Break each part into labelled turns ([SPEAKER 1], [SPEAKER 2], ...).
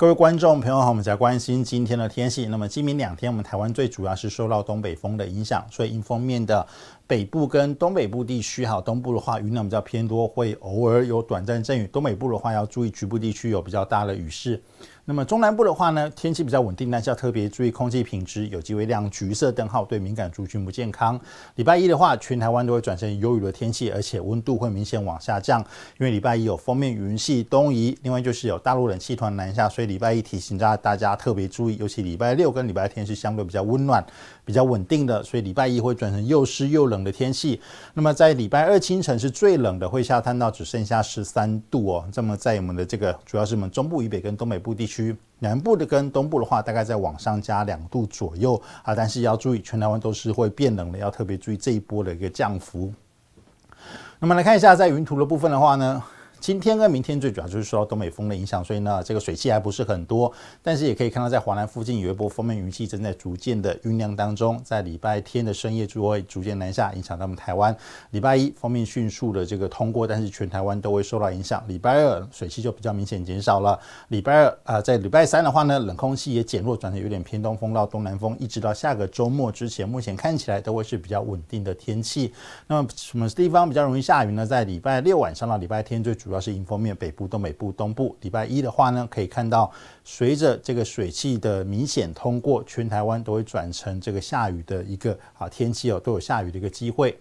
[SPEAKER 1] 各位观众朋友好，我们比较关心今天的天气。那么今明两天，我们台湾最主要是受到东北风的影响，所以因风面的北部跟东北部地区，好，东部的话云量比较偏多，会偶尔有短暂阵雨；东北部的话要注意局部地区有比较大的雨势。那么中南部的话呢，天气比较稳定，但是要特别注意空气品质，有机会亮橘色灯号，对敏感族群不健康。礼拜一的话，全台湾都会转成有雨的天气，而且温度会明显往下降，因为礼拜一有封面云系东移，另外就是有大陆冷气团南下，所以礼拜一提醒大大家特别注意，尤其礼拜六跟礼拜天是相对比较温暖、比较稳定的，所以礼拜一会转成又湿又冷的天气。那么在礼拜二清晨是最冷的，会下探到只剩下十三度哦。那么在我们的这个，主要是我们中部以北跟东北部地区。南部的跟东部的话，大概在往上加两度左右啊，但是要注意，全台湾都是会变冷的，要特别注意这一波的一个降幅。那么来看一下，在云图的部分的话呢。今天跟明天最主要就是受到东北风的影响，所以呢，这个水汽还不是很多。但是也可以看到，在华南附近有一波锋面云气正在逐渐的酝酿当中，在礼拜天的深夜就会逐渐南下，影响到我们台湾。礼拜一封面迅速的这个通过，但是全台湾都会受到影响。礼拜二水汽就比较明显减少了。礼拜二啊，在礼拜三的话呢，冷空气也减弱，转成有点偏东风到东南风，一直到下个周末之前，目前看起来都会是比较稳定的天气。那么什么地方比较容易下雨呢？在礼拜六晚上到礼拜天，最主。主要是迎风面、北部、东北部、东部。礼拜一的话呢，可以看到随着这个水汽的明显通过，全台湾都会转成这个下雨的一个啊天气哦，都有下雨的一个机会。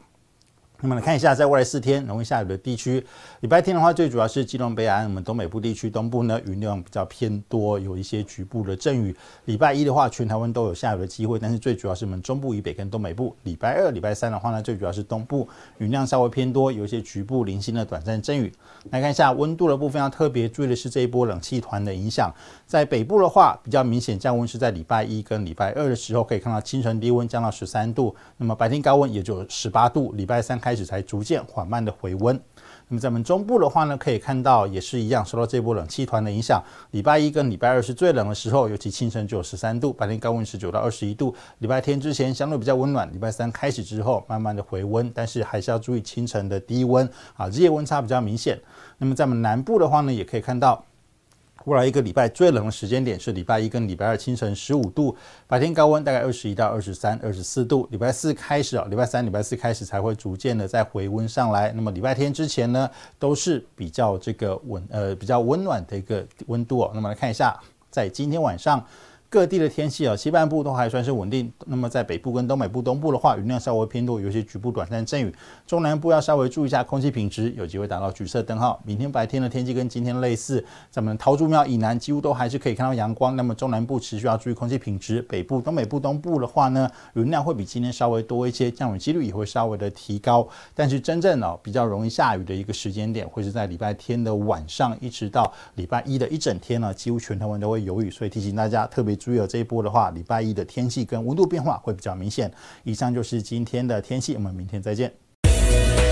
[SPEAKER 1] 那么来看一下，在未来四天容易下雨的地区。礼拜天的话，最主要是基隆、北海岸、我们东北部地区、东部呢，雨量比较偏多，有一些局部的阵雨。礼拜一的话，全台湾都有下雨的机会，但是最主要是我们中部以北跟东北部。礼拜二、礼拜三的话呢，最主要是东部雨量稍微偏多，有一些局部零星的短暂阵雨。来看一下温度的部分，要特别注意的是这一波冷气团的影响，在北部的话比较明显，降温是在礼拜一跟礼拜二的时候，可以看到清晨低温降到十三度，那么白天高温也就十八度。礼拜三开开始才逐渐缓慢的回温。那么在我们中部的话呢，可以看到也是一样受到这波冷气团的影响。礼拜一跟礼拜二是最冷的时候，尤其清晨只有十三度，白天高温十九到二十一度。礼拜天之前相对比较温暖，礼拜三开始之后慢慢的回温，但是还是要注意清晨的低温啊，日夜温差比较明显。那么在我们南部的话呢，也可以看到。未来一个礼拜最冷的时间点是礼拜一跟礼拜二清晨十五度，白天高温大概二十一到二十三、二十四度。礼拜四开始啊，礼拜三、礼拜四开始才会逐渐的再回温上来。那么礼拜天之前呢，都是比较这个温呃比较温暖的一个温度哦。那么来看一下，在今天晚上。各地的天气啊，西半部都还算是稳定。那么在北部、跟东北部、东部的话，云量稍微偏多，有些局部短暂阵雨。中南部要稍微注意一下空气品质，有机会达到橘色灯号。明天白天的天气跟今天类似，咱们桃竹庙以南几乎都还是可以看到阳光。那么中南部持续要注意空气品质。北部、东北部、东部的话呢，云量会比今天稍微多一些，降雨几率也会稍微的提高。但是真正哦比较容易下雨的一个时间点，会是在礼拜天的晚上，一直到礼拜一的一整天呢，几乎全台湾都会有雨。所以提醒大家特别。注意这一波的话，礼拜一的天气跟温度变化会比较明显。以上就是今天的天气，我们明天再见。